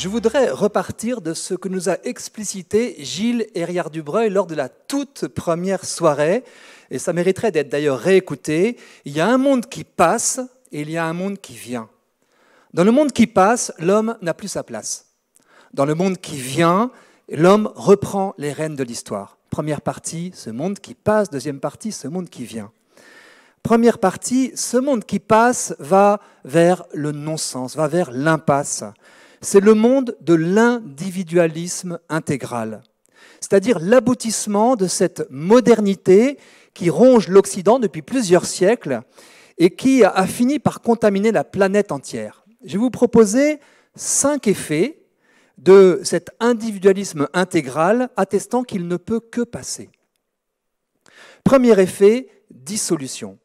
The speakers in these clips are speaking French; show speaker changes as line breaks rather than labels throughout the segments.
je voudrais repartir de ce que nous a explicité Gilles Herriard-Dubreuil lors de la toute première soirée, et ça mériterait d'être d'ailleurs réécouté. Il y a un monde qui passe et il y a un monde qui vient. Dans le monde qui passe, l'homme n'a plus sa place. Dans le monde qui vient, l'homme reprend les rênes de l'histoire. Première partie, ce monde qui passe. Deuxième partie, ce monde qui vient. Première partie, ce monde qui passe va vers le non-sens, va vers l'impasse c'est le monde de l'individualisme intégral, c'est-à-dire l'aboutissement de cette modernité qui ronge l'Occident depuis plusieurs siècles et qui a fini par contaminer la planète entière. Je vais vous proposer cinq effets de cet individualisme intégral attestant qu'il ne peut que passer. Premier effet, dissolution.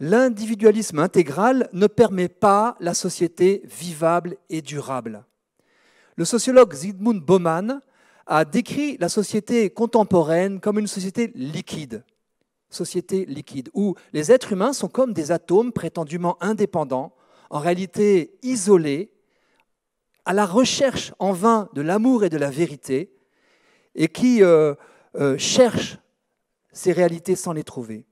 L'individualisme intégral ne permet pas la société vivable et durable. Le sociologue Zygmunt Bauman a décrit la société contemporaine comme une société liquide, société liquide, où les êtres humains sont comme des atomes prétendument indépendants, en réalité isolés, à la recherche en vain de l'amour et de la vérité, et qui euh, euh, cherchent ces réalités sans les trouver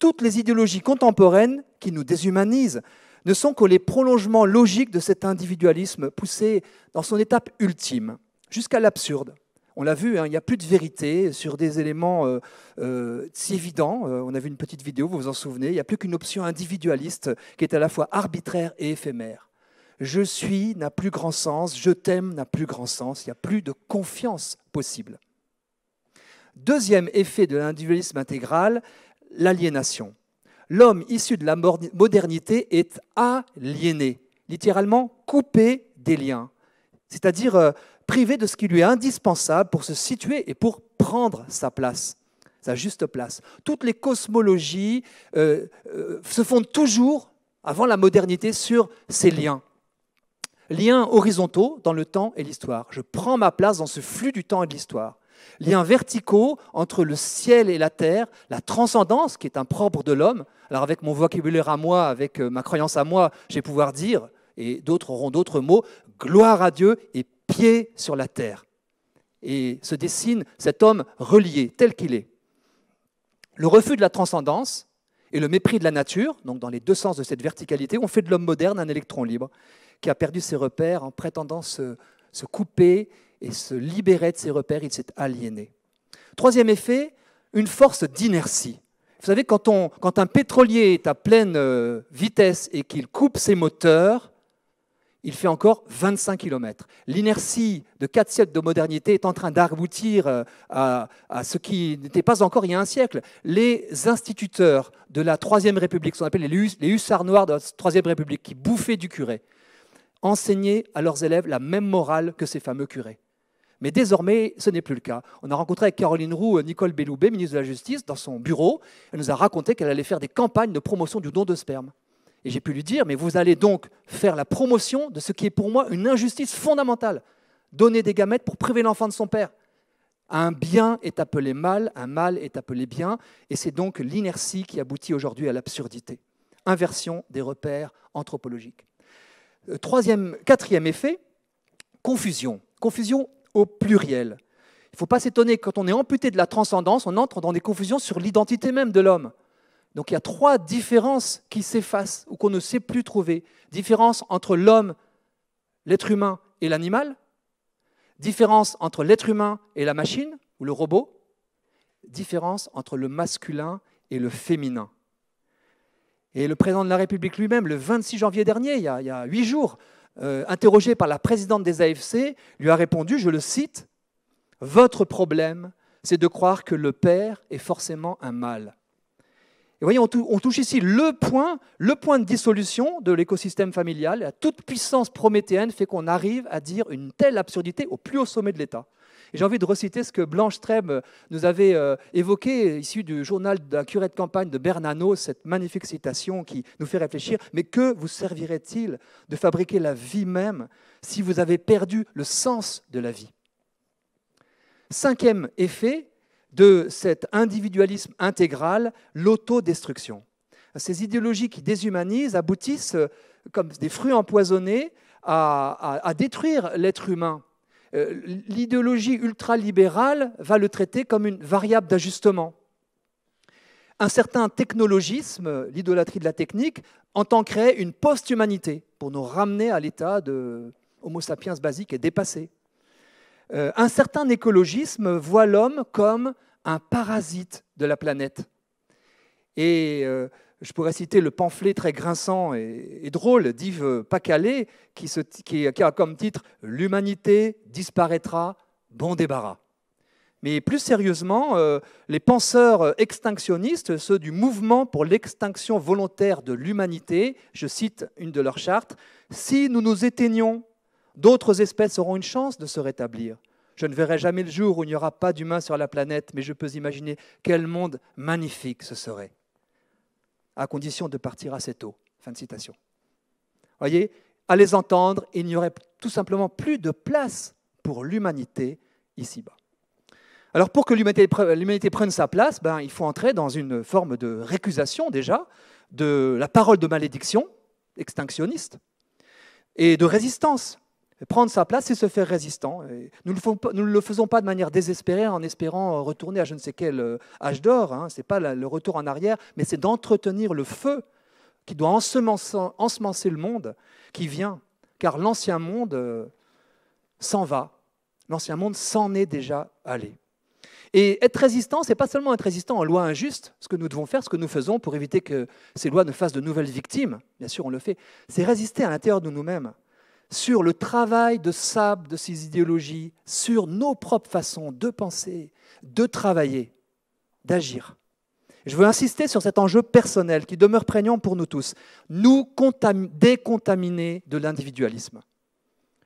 toutes les idéologies contemporaines qui nous déshumanisent ne sont que les prolongements logiques de cet individualisme poussé dans son étape ultime, jusqu'à l'absurde. On l'a vu, hein, il n'y a plus de vérité sur des éléments euh, euh, si évidents. Euh, on a vu une petite vidéo, vous vous en souvenez. Il n'y a plus qu'une option individualiste qui est à la fois arbitraire et éphémère. Je suis n'a plus grand sens, je t'aime n'a plus grand sens, il n'y a plus de confiance possible. Deuxième effet de l'individualisme intégral, l'aliénation. L'homme issu de la modernité est aliéné, littéralement coupé des liens, c'est-à-dire euh, privé de ce qui lui est indispensable pour se situer et pour prendre sa place, sa juste place. Toutes les cosmologies euh, euh, se fondent toujours, avant la modernité, sur ces liens. Liens horizontaux dans le temps et l'histoire. Je prends ma place dans ce flux du temps et de l'histoire liens verticaux entre le ciel et la terre, la transcendance qui est un propre de l'homme. Alors avec mon vocabulaire à moi, avec euh, ma croyance à moi, j'ai pouvoir dire, et d'autres auront d'autres mots, gloire à Dieu et pied sur la terre. Et se dessine cet homme relié tel qu'il est. Le refus de la transcendance et le mépris de la nature, donc dans les deux sens de cette verticalité, ont fait de l'homme moderne un électron libre qui a perdu ses repères en prétendant se, se couper et se libérait de ses repères, il s'est aliéné. Troisième effet, une force d'inertie. Vous savez, quand, on, un pétrolier est à pleine euh, vitesse et qu'il coupe ses moteurs, il fait encore 25 km. L'inertie de quatre siècles de modernité est en train d'aboutir euh, à, ce qui n'était pas encore il y a un siècle. Les instituteurs de la Troisième République, qu'on appelle les hussards noirs de la Troisième République, qui bouffaient du curé, enseignaient à leurs élèves la même morale que ces fameux curés. Mais désormais, ce n'est plus le cas. On a rencontré avec Caroline Roux euh, Nicole Belloubet, ministre de la Justice, dans son bureau. Elle nous a raconté qu'elle allait faire des campagnes de promotion du don de sperme. Et j'ai pu lui dire, mais vous allez donc faire la promotion de ce qui est pour moi une injustice fondamentale. Donner des gamètes pour priver l'enfant de son père. Un bien est appelé mal, un mal est appelé bien, et c'est donc l'inertie qui aboutit aujourd'hui à l'absurdité. Inversion des repères anthropologiques. Euh, troisième, quatrième effet, confusion. Confusion au pluriel. Il ne faut pas s'étonner, quand on est amputé de la transcendance, on entre dans des confusions sur l'identité même de l'homme. Donc il y a trois différences qui s'effacent ou qu'on ne sait plus trouver. Différence entre l'homme, l'être humain et l'animal. Différence entre l'être humain et la machine ou le robot. Différence entre le masculin et le féminin. Et le président de la République lui-même, le 26 janvier dernier, il y a, huit jours, euh, interrogé par la présidente des AFC, lui a répondu, je le cite, Votre problème, c'est de croire que le père est forcément un mâle. Et voyez, on, touche ici le point, le point de dissolution de l'écosystème familial. La toute puissance prométhéenne fait qu'on arrive à dire une telle absurdité au plus haut sommet de l'État j'ai envie de reciter ce que Blanche Trem nous avait euh, évoqué, issu du journal d'un curé de campagne de Bernano, cette magnifique citation qui nous fait réfléchir. Mais que vous servirait-il de fabriquer la vie même si vous avez perdu le sens de la vie Cinquième effet de cet individualisme intégral, l'autodestruction. Ces idéologies qui déshumanisent aboutissent, euh, comme des fruits empoisonnés, à détruire l'être humain euh, l'idéologie ultralibérale va le traiter comme une variable d'ajustement. Un certain technologisme, l'idolâtrie de la technique, entend créer une post-humanité pour nous ramener à l'état de Homo sapiens basique et dépassé. Euh, un certain écologisme voit l'homme comme un parasite de la planète. Et euh, je pourrais citer le pamphlet très grinçant et, drôle d'Yves Pacalet, qui, a comme titre L'humanité disparaîtra, bon débarras. Mais plus sérieusement, euh, les penseurs extinctionnistes, ceux du mouvement pour l'extinction volontaire de l'humanité, je cite une de leurs chartes, Si nous nous éteignons, d'autres espèces auront une chance de se rétablir. Je ne verrai jamais le jour où il n'y aura pas d'humains sur la planète, mais je peux imaginer quel monde magnifique ce serait à condition de partir assez tôt. Fin de citation. Voyez, à les entendre, il n'y aurait tout simplement plus de place pour l'humanité ici-bas. Alors pour que l'humanité prenne sa place, ben, il faut entrer dans une forme de récusation déjà, de la parole de malédiction extinctionniste, et de résistance prendre sa place et se faire résistant. nous ne le, faisons pas de manière désespérée en espérant euh, retourner à je ne sais quel euh, âge d'or. Hein. Ce n'est pas le retour en arrière, mais c'est d'entretenir le feu qui doit ensemencer, le monde qui vient. Car l'ancien monde euh, s'en va. L'ancien monde s'en est déjà allé. Et être résistant, c'est pas seulement être résistant en loi injuste, ce que nous devons faire, ce que nous faisons pour éviter que ces lois ne fassent de nouvelles victimes, bien sûr on le fait, c'est résister à l'intérieur de nous-mêmes, sur le travail de sable de ces idéologies, sur nos propres façons de penser, de travailler, d'agir. Je veux insister sur cet enjeu personnel qui demeure prégnant pour nous tous, nous décontaminer de l'individualisme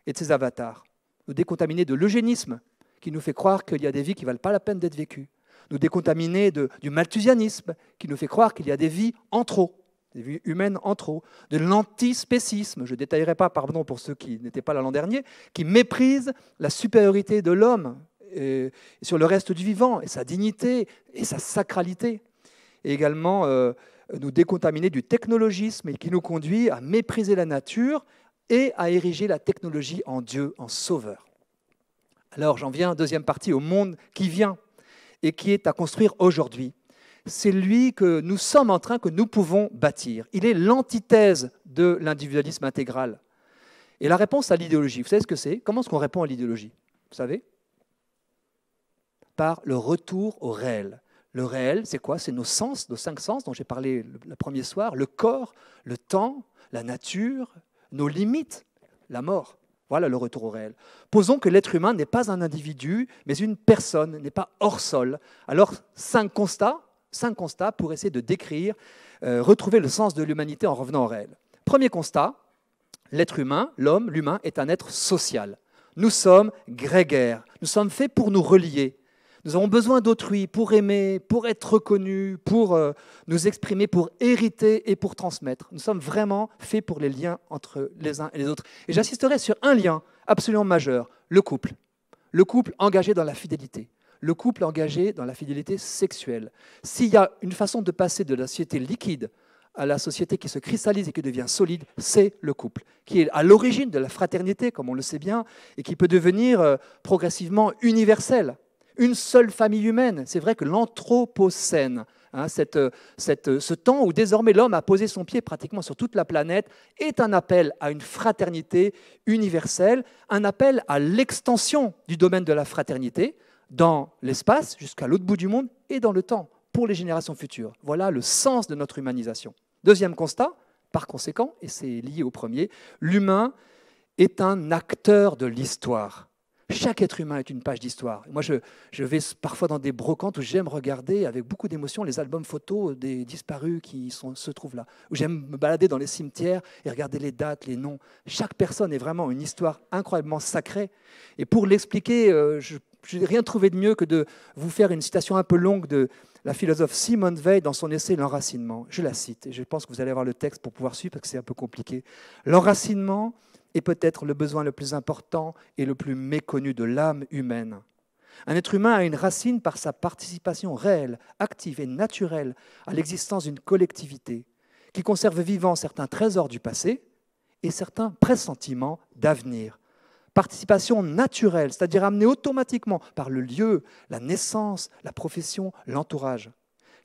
et de ses avatars, nous décontaminer de l'eugénisme qui nous fait croire qu'il y a des vies qui ne valent pas la peine d'être vécues, nous décontaminer du malthusianisme qui nous fait croire qu'il y a des vies en trop, des vies humaines en trop, de l'antispécisme, je ne détaillerai pas, pardon pour ceux qui n'étaient pas là l'an dernier, qui méprise la supériorité de l'homme euh, sur le reste du vivant, et sa dignité, et sa sacralité. Et également euh, nous décontaminer du technologisme, et qui nous conduit à mépriser la nature et à ériger la technologie en Dieu, en sauveur. Alors j'en viens, deuxième partie, au monde qui vient et qui est à construire aujourd'hui c'est lui que nous sommes en train, que nous pouvons bâtir. Il est l'antithèse de l'individualisme intégral. Et la réponse à l'idéologie, vous savez ce que c'est Comment est-ce qu'on répond à l'idéologie Vous savez Par le retour au réel. Le réel, c'est quoi C'est nos sens, nos cinq sens dont j'ai parlé le premier soir, le corps, le temps, la nature, nos limites, la mort. Voilà le retour au réel. Posons que l'être humain n'est pas un individu, mais une personne, n'est pas hors sol. Alors, cinq constats, cinq constats pour essayer de décrire, euh, retrouver le sens de l'humanité en revenant au réel. Premier constat, l'être humain, l'homme, l'humain est un être social. Nous sommes grégaires, nous sommes faits pour nous relier. Nous avons besoin d'autrui pour aimer, pour être reconnu, pour euh, nous exprimer, pour hériter et pour transmettre. Nous sommes vraiment faits pour les liens entre les uns et les autres. Et j'insisterai sur un lien absolument majeur, le couple. Le couple engagé dans la fidélité le couple engagé dans la fidélité sexuelle. S'il y a une façon de passer de la société liquide à la société qui se cristallise et qui devient solide, c'est le couple, qui est à l'origine de la fraternité, comme on le sait bien, et qui peut devenir euh, progressivement universel. Une seule famille humaine, c'est vrai que l'anthropocène, hein, euh, euh, ce temps où désormais l'homme a posé son pied pratiquement sur toute la planète est un appel à une fraternité universelle, un appel à l'extension du domaine de la fraternité, dans l'espace jusqu'à l'autre bout du monde et dans le temps pour les générations futures. Voilà le sens de notre humanisation. Deuxième constat, par conséquent, et c'est lié au premier, l'humain est un acteur de l'histoire. Chaque être humain est une page d'histoire. Moi, je, je, vais parfois dans des brocantes où j'aime regarder avec beaucoup d'émotion les albums photos des disparus qui sont, se trouvent là, où j'aime me balader dans les cimetières et regarder les dates, les noms. Chaque personne est vraiment une histoire incroyablement sacrée. Et pour l'expliquer, euh, je je n'ai rien trouvé de mieux que de vous faire une citation un peu longue de la philosophe Simone Veil dans son essai L'enracinement. Je la cite et je pense que vous allez avoir le texte pour pouvoir suivre parce que c'est un peu compliqué. L'enracinement est peut-être le besoin le plus important et le plus méconnu de l'âme humaine. Un être humain a une racine par sa participation réelle, active et naturelle à l'existence d'une collectivité qui conserve vivant certains trésors du passé et certains pressentiments d'avenir participation naturelle, c'est-à-dire amenée automatiquement par le lieu, la naissance, la profession, l'entourage.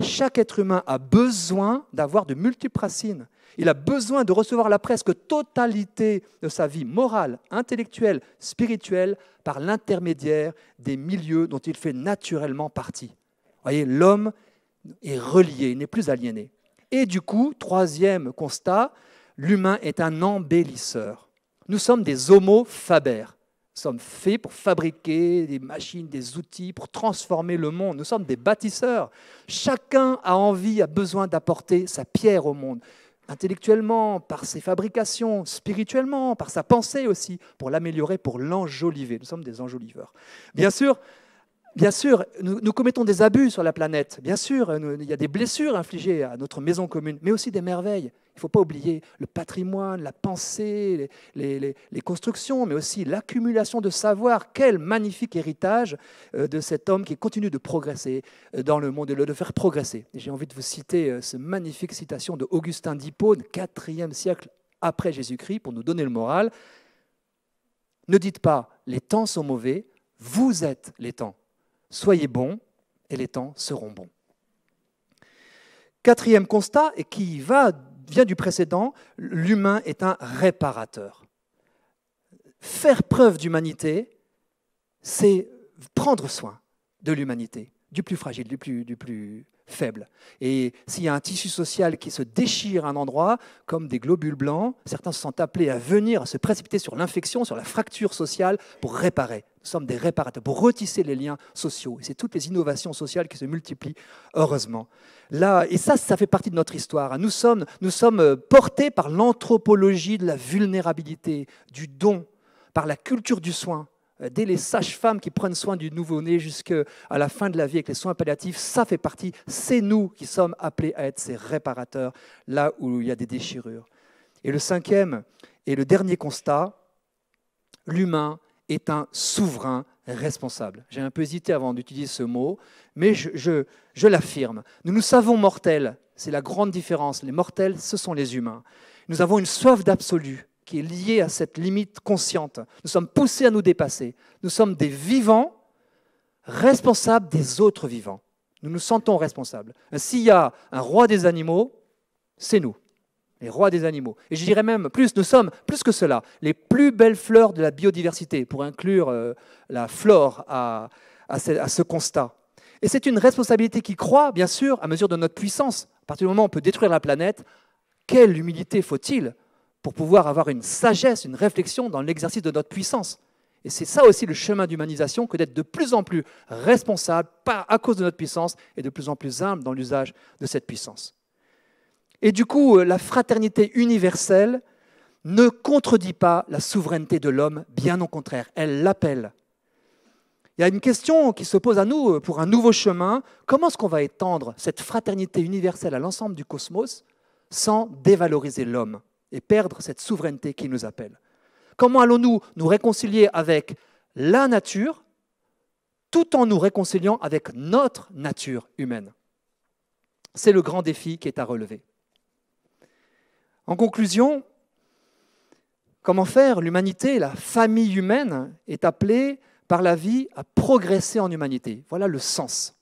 Chaque être humain a besoin d'avoir de multiples racines. Il a besoin de recevoir la presque totalité de sa vie morale, intellectuelle, spirituelle, par l'intermédiaire des milieux dont il fait naturellement partie. Voyez, l'homme est relié, il n'est plus aliéné. Et du coup, troisième constat, l'humain est un embellisseur. Nous sommes des homo faber. Nous sommes faits pour fabriquer des machines, des outils, pour transformer le monde. Nous sommes des bâtisseurs. Chacun a envie, a besoin d'apporter sa pierre au monde, intellectuellement, par ses fabrications, spirituellement, par sa pensée aussi, pour l'améliorer, pour l'enjoliver. Nous sommes des enjoliveurs. Bien sûr, Bien sûr, nous, commettons des abus sur la planète. Bien sûr, il y a des blessures infligées à notre maison commune, mais aussi des merveilles. Il ne faut pas oublier le patrimoine, la pensée, les, constructions, mais aussi l'accumulation de savoir. Quel magnifique héritage euh, de cet homme qui continue de progresser euh, dans le monde et de le faire progresser. J'ai envie de vous citer euh, cette magnifique citation de Augustin d'Hippone, 4 siècle après Jésus-Christ, pour nous donner le moral. Ne dites pas les temps sont mauvais, vous êtes les temps. Soyez bons et les temps seront bons. Quatrième constat, et qui va vient du précédent, l'humain est un réparateur. Faire preuve d'humanité, c'est prendre soin de l'humanité, du plus fragile, du plus, du plus faible. Et s'il y a un tissu social qui se déchire à un endroit, comme des globules blancs, certains se sont appelés à venir, à se précipiter sur l'infection, sur la fracture sociale pour réparer, sommes des réparateurs, pour retisser les liens sociaux. Et c'est toutes les innovations sociales qui se multiplient, heureusement. Là, et ça, ça fait partie de notre histoire. Hein. Nous sommes, nous sommes euh, portés par l'anthropologie de la vulnérabilité, du don, par la culture du soin, euh, dès les sages-femmes qui prennent soin du nouveau-né jusqu'à la fin de la vie avec les soins palliatifs, ça fait partie. C'est nous qui sommes appelés à être ces réparateurs là où il y a des déchirures. Et le cinquième et le dernier constat, l'humain est un souverain responsable. J'ai un peu hésité avant d'utiliser ce mot, mais je, l'affirme. Nous nous savons mortels, c'est la grande différence. Les mortels, ce sont les humains. Nous avons une soif d'absolu qui est liée à cette limite consciente. Nous sommes poussés à nous dépasser. Nous sommes des vivants responsables des autres vivants. Nous nous sentons responsables. S'il y a un roi des animaux, c'est nous les rois des animaux. Et je dirais même plus, nous sommes, plus que cela, les plus belles fleurs de la biodiversité, pour inclure euh, la flore à, ce, à ce constat. Et c'est une responsabilité qui croît, bien sûr, à mesure de notre puissance. À partir du moment où on peut détruire la planète, quelle humilité faut-il pour pouvoir avoir une sagesse, une réflexion dans l'exercice de notre puissance et c'est ça aussi le chemin d'humanisation que d'être de plus en plus responsable, pas à cause de notre puissance, et de plus en plus humble dans l'usage de cette puissance. Et du coup, euh, la fraternité universelle ne contredit pas la souveraineté de l'homme, bien au contraire, elle l'appelle. Il y a une question qui se pose à nous euh, pour un nouveau chemin. Comment est-ce qu'on va étendre cette fraternité universelle à l'ensemble du cosmos sans dévaloriser l'homme et perdre cette souveraineté qui nous appelle Comment allons-nous nous réconcilier avec la nature tout en nous réconciliant avec notre nature humaine C'est le grand défi qui est à relever. En conclusion, comment faire L'humanité, la famille humaine, est appelée par la vie à progresser en humanité. Voilà le sens.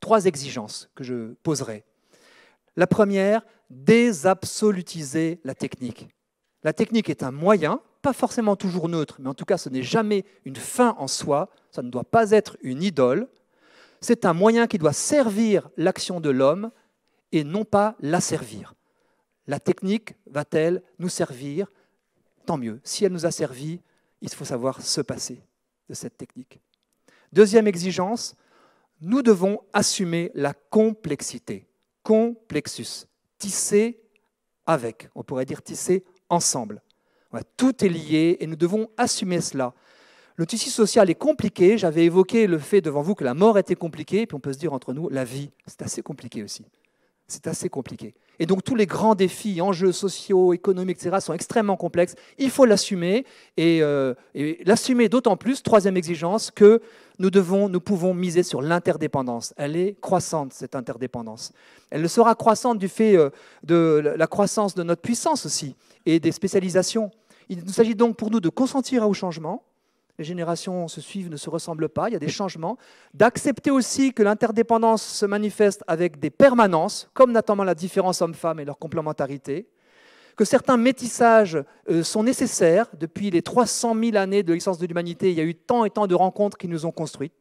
Trois exigences que je poserai. La première, désabsolutiser la technique. La technique est un moyen, pas forcément toujours neutre, mais en tout cas ce n'est jamais une fin en soi, ça ne doit pas être une idole, c'est un moyen qui doit servir l'action de l'homme et non pas la servir. La technique va-t-elle nous servir Tant mieux. Si elle nous a servi, il faut savoir se passer de cette technique. Deuxième exigence, nous devons assumer la complexité. Complexus, tisser avec, on pourrait dire tisser ensemble. Tout est lié et nous devons assumer cela. Le tissu social est compliqué. J'avais évoqué le fait devant vous que la mort était compliquée, puis on peut se dire entre nous, la vie, c'est assez compliqué aussi c'est assez compliqué. Et donc tous les grands défis, enjeux sociaux, économiques, etc., sont extrêmement complexes. Il faut l'assumer, euh, et, l'assumer d'autant plus, troisième exigence, que nous, devons, nous pouvons miser sur l'interdépendance. Elle est croissante, cette interdépendance. Elle le sera croissante du fait euh, de la croissance de notre puissance aussi, et des spécialisations. Il s'agit donc pour nous de consentir au changement, les générations se suivent, ne se ressemblent pas, il y a des changements, d'accepter aussi que l'interdépendance se manifeste avec des permanences, comme notamment la différence homme-femme et leur complémentarité, que certains métissages euh, sont nécessaires. Depuis les 300 000 années de l'existence de l'humanité, il y a eu tant et tant de rencontres qui nous ont construits.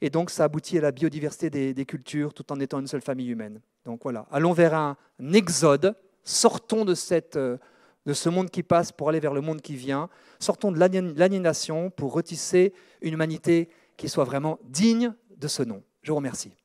Et donc, ça aboutit à la biodiversité des, cultures tout en étant une seule famille humaine. Donc voilà, allons vers un exode, sortons de cette euh, de ce monde qui passe pour aller vers le monde qui vient. Sortons de l'aliénation pour retisser une humanité qui soit vraiment digne de ce nom. Je vous remercie.